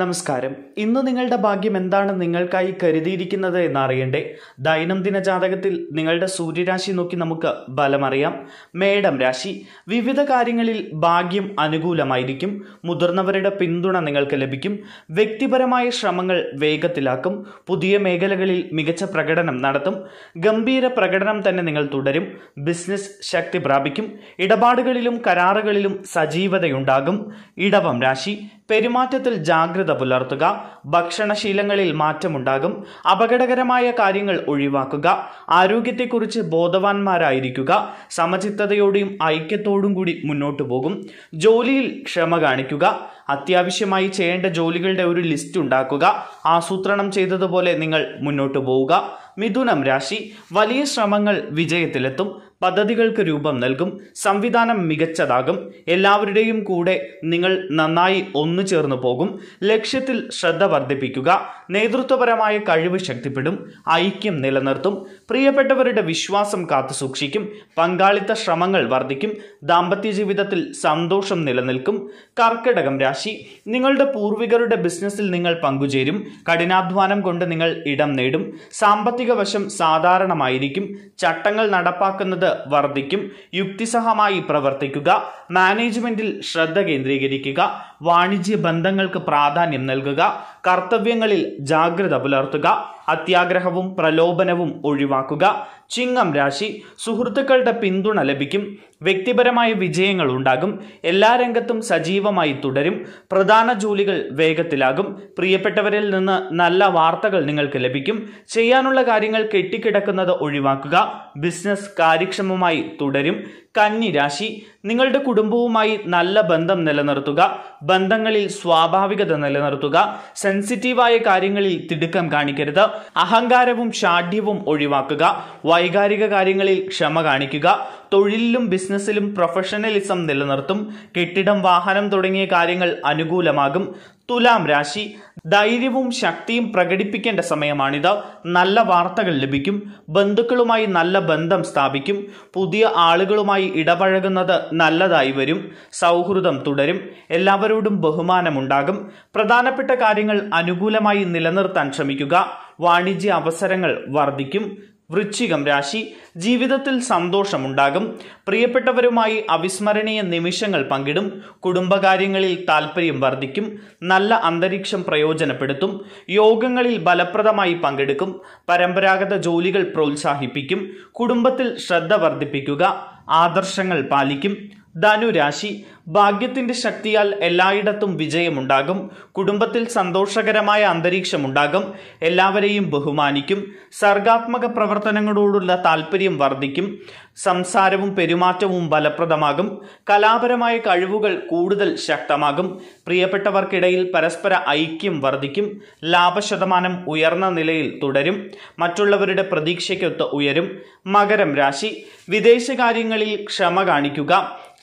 നമസ്കാരം ഇന്ന് നിങ്ങളുടെ ഭാഗ്യം എന്താണ് നിങ്ങൾക്കായി കരുതിയിരിക്കുന്നത് എന്നറിയണ്ടേ ദൈനംദിന ജാതകത്തിൽ നിങ്ങളുടെ സൂര്യരാശി നോക്കി നമുക്ക് ഫലമറിയാം മേടം രാശി വിവിധ കാര്യങ്ങളിൽ ഭാഗ്യം അനുകൂലമായിരിക്കും മുതിർന്നവരുടെ പിന്തുണ നിങ്ങൾക്ക് ലഭിക്കും വ്യക്തിപരമായ ശ്രമങ്ങൾ വേഗത്തിലാക്കും പുതിയ മേഖലകളിൽ മികച്ച പ്രകടനം നടത്തും ഗംഭീര പ്രകടനം തന്നെ നിങ്ങൾ തുടരും ബിസിനസ് ശക്തി പ്രാപിക്കും ഇടപാടുകളിലും കരാറുകളിലും സജീവതയുണ്ടാകും ഇടവം രാശി പെരുമാറ്റത്തിൽ ജാഗ്രത പുലർത്തുക ഭക്ഷണശീലങ്ങളിൽ മാറ്റമുണ്ടാകും അപകടകരമായ കാര്യങ്ങൾ ഒഴിവാക്കുക ആരോഗ്യത്തെക്കുറിച്ച് ബോധവാന്മാരായിരിക്കുക സമചിത്തതയോടെയും ഐക്യത്തോടും കൂടി മുന്നോട്ടു പോകും ജോലിയിൽ ക്ഷമ കാണിക്കുക അത്യാവശ്യമായി ചെയ്യേണ്ട ജോലികളുടെ ഒരു ലിസ്റ്റ് ഉണ്ടാക്കുക ആസൂത്രണം ചെയ്തതുപോലെ നിങ്ങൾ മുന്നോട്ടു പോവുക മിഥുനം രാശി വലിയ ശ്രമങ്ങൾ വിജയത്തിലെത്തും പദ്ധതികൾക്ക് രൂപം നൽകും സംവിധാനം മികച്ചതാകും എല്ലാവരുടെയും കൂടെ നിങ്ങൾ നന്നായി ഒന്നു ചേർന്നു പോകും ലക്ഷ്യത്തിൽ ശ്രദ്ധ വർദ്ധിപ്പിക്കുക നേതൃത്വപരമായ കഴിവ് ശക്തിപ്പെടും ഐക്യം നിലനിർത്തും പ്രിയപ്പെട്ടവരുടെ വിശ്വാസം കാത്തു സൂക്ഷിക്കും പങ്കാളിത്ത ശ്രമങ്ങൾ വർദ്ധിക്കും ദാമ്പത്യ ജീവിതത്തിൽ സന്തോഷം നിലനിൽക്കും കർക്കിടകം രാശി നിങ്ങളുടെ പൂർവികരുടെ ബിസിനസ്സിൽ നിങ്ങൾ പങ്കുചേരും കഠിനാധ്വാനം കൊണ്ട് നിങ്ങൾ ഇടം നേടും സാമ്പത്തിക വശം സാധാരണമായിരിക്കും ചട്ടങ്ങൾ നടപ്പാക്കുന്നത് വർദ്ധിക്കും യുക്തിസഹമായി പ്രവർത്തിക്കുക മാനേജ്മെന്റിൽ ശ്രദ്ധ കേന്ദ്രീകരിക്കുക വാണിജ്യ ബന്ധങ്ങൾക്ക് പ്രാധാന്യം നൽകുക കർത്തവ്യങ്ങളിൽ ജാഗ്രത പുലർത്തുക അത്യാഗ്രഹവും പ്രലോഭനവും ഒഴിവാക്കുക ചിങ്ങം രാശി സുഹൃത്തുക്കളുടെ പിന്തുണ ലഭിക്കും വ്യക്തിപരമായ വിജയങ്ങൾ ഉണ്ടാകും എല്ലാ രംഗത്തും സജീവമായി തുടരും പ്രധാന ജോലികൾ വേഗത്തിലാകും പ്രിയപ്പെട്ടവരിൽ നിന്ന് നല്ല വാർത്തകൾ നിങ്ങൾക്ക് ലഭിക്കും ചെയ്യാനുള്ള കാര്യങ്ങൾ കെട്ടിക്കിടക്കുന്നത് ഒഴിവാക്കുക ബിസിനസ് കാര്യക്ഷമമായി തുടരും കന്നിരാശി നിങ്ങളുടെ കുടുംബവുമായി നല്ല ബന്ധം നിലനിർത്തുക ബന്ധങ്ങളിൽ സ്വാഭാവികത നിലനിർത്തുക സെൻസിറ്റീവായ കാര്യങ്ങളിൽ തിടുക്കം കാണിക്കരുത് അഹങ്കാരവും ഷാഠ്യവും ഒഴിവാക്കുക വൈകാരിക കാര്യങ്ങളിൽ ക്ഷമ കാണിക്കുക തൊഴിലിലും ബിസിനസ്സിലും പ്രൊഫഷണലിസം നിലനിർത്തും കെട്ടിടം വാഹനം തുടങ്ങിയ കാര്യങ്ങൾ അനുകൂലമാകും തുലാം രാശി ധൈര്യവും ശക്തിയും പ്രകടിപ്പിക്കേണ്ട സമയമാണിത് നല്ല വാർത്തകൾ ലഭിക്കും ബന്ധുക്കളുമായി നല്ല ബന്ധം സ്ഥാപിക്കും പുതിയ ആളുകളുമായി ഇടപഴകുന്നത് നല്ലതായി വരും സൗഹൃദം തുടരും എല്ലാവരോടും ബഹുമാനമുണ്ടാകും പ്രധാനപ്പെട്ട കാര്യങ്ങൾ അനുകൂലമായി നിലനിർത്താൻ ശ്രമിക്കുക വാണിജ്യ അവസരങ്ങൾ വർദ്ധിക്കും വൃശ്ചികം രാശി ജീവിതത്തിൽ സന്തോഷമുണ്ടാകും പ്രിയപ്പെട്ടവരുമായി അവിസ്മരണീയ നിമിഷങ്ങൾ പങ്കിടും കുടുംബകാര്യങ്ങളിൽ താൽപ്പര്യം വർദ്ധിക്കും നല്ല അന്തരീക്ഷം പ്രയോജനപ്പെടുത്തും യോഗങ്ങളിൽ ഫലപ്രദമായി പങ്കെടുക്കും പരമ്പരാഗത ജോലികൾ പ്രോത്സാഹിപ്പിക്കും കുടുംബത്തിൽ ശ്രദ്ധ വർദ്ധിപ്പിക്കുക ആദർശങ്ങൾ പാലിക്കും ധനുരാശി ഭാഗ്യത്തിന്റെ ശക്തിയാൽ എല്ലായിടത്തും വിജയമുണ്ടാകും കുടുംബത്തിൽ സന്തോഷകരമായ അന്തരീക്ഷമുണ്ടാകും എല്ലാവരെയും ബഹുമാനിക്കും സർഗാത്മക പ്രവർത്തനങ്ങളോടുള്ള താല്പര്യം വർദ്ധിക്കും സംസാരവും പെരുമാറ്റവും ഫലപ്രദമാകും കലാപരമായ കഴിവുകൾ കൂടുതൽ ശക്തമാകും പ്രിയപ്പെട്ടവർക്കിടയിൽ പരസ്പര ഐക്യം വർദ്ധിക്കും ലാഭശതമാനം ഉയർന്ന നിലയിൽ തുടരും മറ്റുള്ളവരുടെ പ്രതീക്ഷയ്ക്കൊത്ത് ഉയരും മകരം രാശി വിദേശകാര്യങ്ങളിൽ ക്ഷമ കാണിക്കുക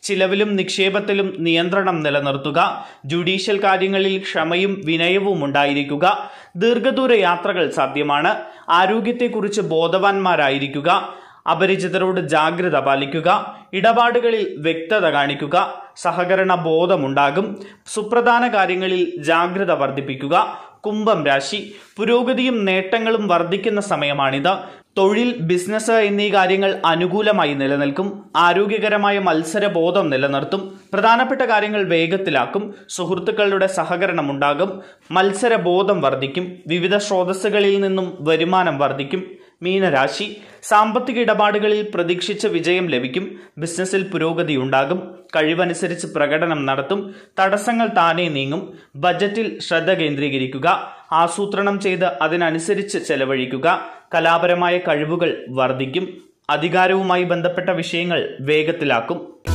ചിലവിലും നിക്ഷേപത്തിലും നിയന്ത്രണം നിലനിർത്തുക ജുഡീഷ്യൽ കാര്യങ്ങളിൽ ക്ഷമയും വിനയവും ഉണ്ടായിരിക്കുക ദീർഘദൂര യാത്രകൾ സാധ്യമാണ് ആരോഗ്യത്തെക്കുറിച്ച് ബോധവാന്മാരായിരിക്കുക അപരിചിതരോട് ജാഗ്രത പാലിക്കുക ഇടപാടുകളിൽ വ്യക്തത കാണിക്കുക സഹകരണ ബോധമുണ്ടാകും സുപ്രധാന കാര്യങ്ങളിൽ ജാഗ്രത വർദ്ധിപ്പിക്കുക കുംഭം രാശി പുരോഗതിയും നേട്ടങ്ങളും വർദ്ധിക്കുന്ന സമയമാണിത് തൊഴിൽ ബിസിനസ് എന്നീ കാര്യങ്ങൾ അനുകൂലമായി നിലനിൽക്കും ആരോഗ്യകരമായ മത്സരബോധം നിലനിർത്തും പ്രധാനപ്പെട്ട കാര്യങ്ങൾ വേഗത്തിലാക്കും സുഹൃത്തുക്കളുടെ സഹകരണം ഉണ്ടാകും മത്സരബോധം വർദ്ധിക്കും വിവിധ സ്രോതസ്സുകളിൽ നിന്നും വരുമാനം വർദ്ധിക്കും മീനരാശി സാമ്പത്തിക ഇടപാടുകളിൽ പ്രതീക്ഷിച്ച വിജയം ലഭിക്കും ബിസിനസ്സിൽ പുരോഗതി ഉണ്ടാകും കഴിവനുസരിച്ച് പ്രകടനം നടത്തും തടസ്സങ്ങൾ താനെ നീങ്ങും ബജറ്റിൽ ശ്രദ്ധ കേന്ദ്രീകരിക്കുക ആസൂത്രണം ചെയ്ത് അതിനനുസരിച്ച് ചെലവഴിക്കുക കലാപരമായ കഴിവുകൾ വർദ്ധിക്കും അധികാരവുമായി ബന്ധപ്പെട്ട വിഷയങ്ങൾ വേഗത്തിലാക്കും